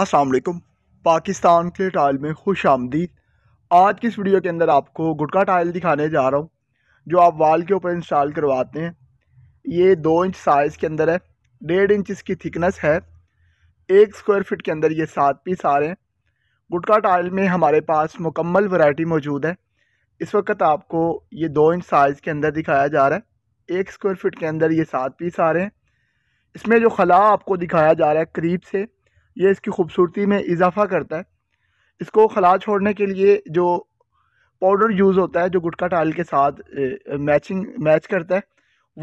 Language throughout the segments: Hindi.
अस्सलाम वालेकुम पाकिस्तान के टाइल में खुश आमदी आज की इस वीडियो के अंदर आपको गुटका टाइल दिखाने जा रहा हूँ जो आप वाल के ऊपर इंस्टॉल करवाते हैं ये दो इंच साइज़ के अंदर है डेढ़ इंच इसकी थिकनेस है एक स्क्वायर फिट के अंदर ये सात पीस आ रहे हैं गुटका टाइल में हमारे पास मुकम्मल वैरायटी मौजूद है इस वक्त आपको ये दो इंच साइज़ के अंदर दिखाया जा रहा है एक स्क्वायर फिट के अंदर ये सात पीस आ रहे हैं इसमें जो खला आपको दिखाया जा रहा है करीब से ये इसकी खूबसूरती में इजाफा करता है इसको खला छोड़ने के लिए जो पाउडर यूज़ होता है जो गुटखा टाल के साथ मैचिंग मैच करता है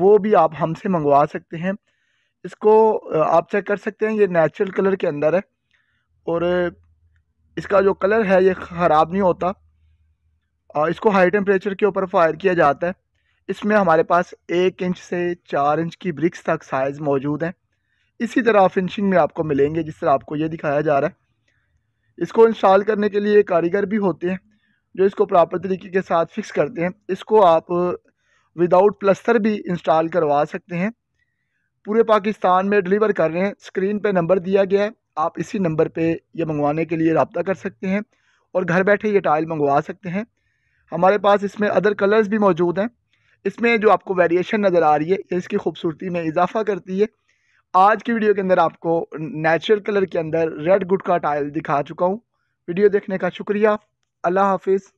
वो भी आप हमसे मंगवा सकते हैं इसको आप चेक कर सकते हैं ये नेचुरल कलर के अंदर है और इसका जो कलर है ये ख़राब नहीं होता इसको हाई टेम्परेचर के ऊपर फायर किया जाता है इसमें हमारे पास एक इंच से चार इंच की ब्रिक्स तक साइज़ मौजूद हैं इसी तरह फिनिशिंग में आपको मिलेंगे जिस तरह आपको ये दिखाया जा रहा है इसको इंस्टॉल करने के लिए कारीगर भी होते हैं जो इसको प्रॉपर तरीके के साथ फिक्स करते हैं इसको आप विदाउट प्लस्तर भी इंस्टॉल करवा सकते हैं पूरे पाकिस्तान में डिलीवर कर रहे हैं स्क्रीन पे नंबर दिया गया है आप इसी नंबर पे ये मंगवाने के लिए रबता कर सकते हैं और घर बैठे ये टाइल मंगवा सकते हैं हमारे पास इसमें अदर कलर्स भी मौजूद हैं इसमें जो आपको वेरिएशन नज़र आ रही है इसकी खूबसूरती में इजाफा करती है आज की वीडियो के अंदर आपको नेचुरल कलर के अंदर रेड गुड का टाइल दिखा चुका हूँ वीडियो देखने का शुक्रिया अल्लाह हाफिज़